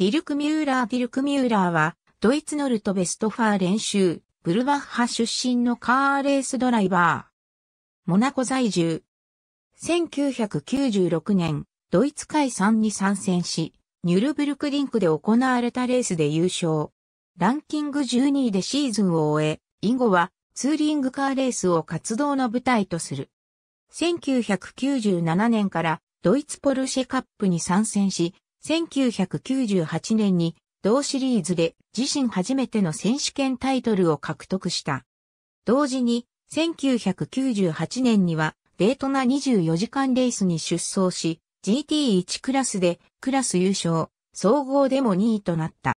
ディルク・ミューラー・ディルク・ミューラーは、ドイツノルト・ベストファー練習、ブルバッハ出身のカーレースドライバー。モナコ在住。1996年、ドイツ海3に参戦し、ニュルブルクリンクで行われたレースで優勝。ランキング12位でシーズンを終え、以後はツーリングカーレースを活動の舞台とする。1997年からドイツポルシェカップに参戦し、1998年に同シリーズで自身初めての選手権タイトルを獲得した。同時に1998年にはデートナ24時間レースに出走し GT1 クラスでクラス優勝、総合でも2位となった。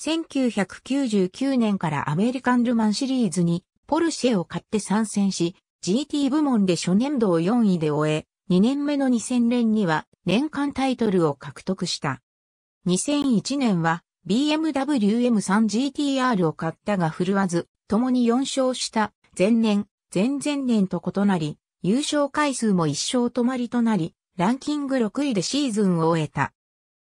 1999年からアメリカンルマンシリーズにポルシェを買って参戦し GT 部門で初年度を4位で終え、2年目の2000年には年間タイトルを獲得した。2001年は BMW M3GTR を買ったが振るわず、共に4勝した前年、前々年と異なり、優勝回数も1勝止まりとなり、ランキング6位でシーズンを終えた。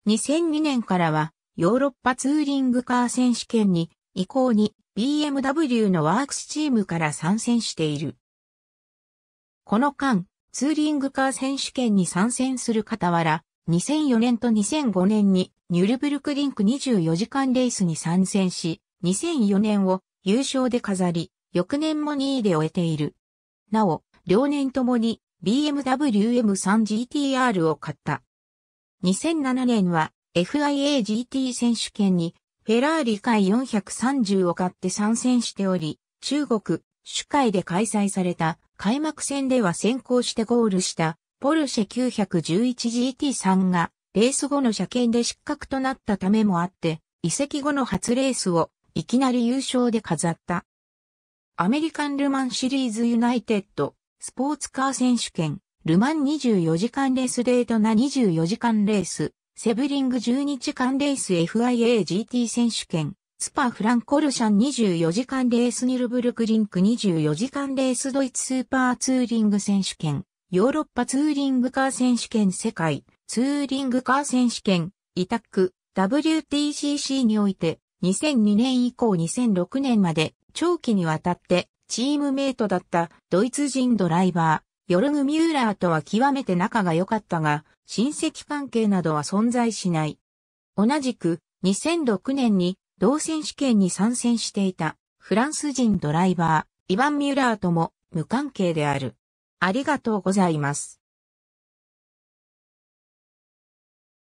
2002年からは、ヨーロッパツーリングカー選手権に、以降に BMW のワークスチームから参戦している。この間、ツーリングカー選手権に参戦する傍ら、2004年と2005年にニュルブルクリンク24時間レースに参戦し、2004年を優勝で飾り、翌年も2位で終えている。なお、両年ともに BMW M3GTR を買った。2007年は FIAGT 選手権にフェラーリ会430を買って参戦しており、中国、主会で開催された開幕戦では先行してゴールしたポルシェ 911GT3 がレース後の車検で失格となったためもあって、移籍後の初レースをいきなり優勝で飾った。アメリカンルマンシリーズユナイテッドスポーツカー選手権ルマン24時間レースデートな24時間レースセブリング12時間レース FIA GT 選手権スパ・フランコルシャン24時間レースニルブルクリンク24時間レースドイツスーパーツーリング選手権、ヨーロッパツーリングカー選手権世界ツーリングカー選手権、イタック、WTCC において、2002年以降2006年まで長期にわたってチームメイトだったドイツ人ドライバー、ヨルグ・ミューラーとは極めて仲が良かったが、親戚関係などは存在しない。同じく、2006年に同選手権に参戦していたフランス人ドライバー、イヴァン・ミュラーとも無関係である。ありがとうございます。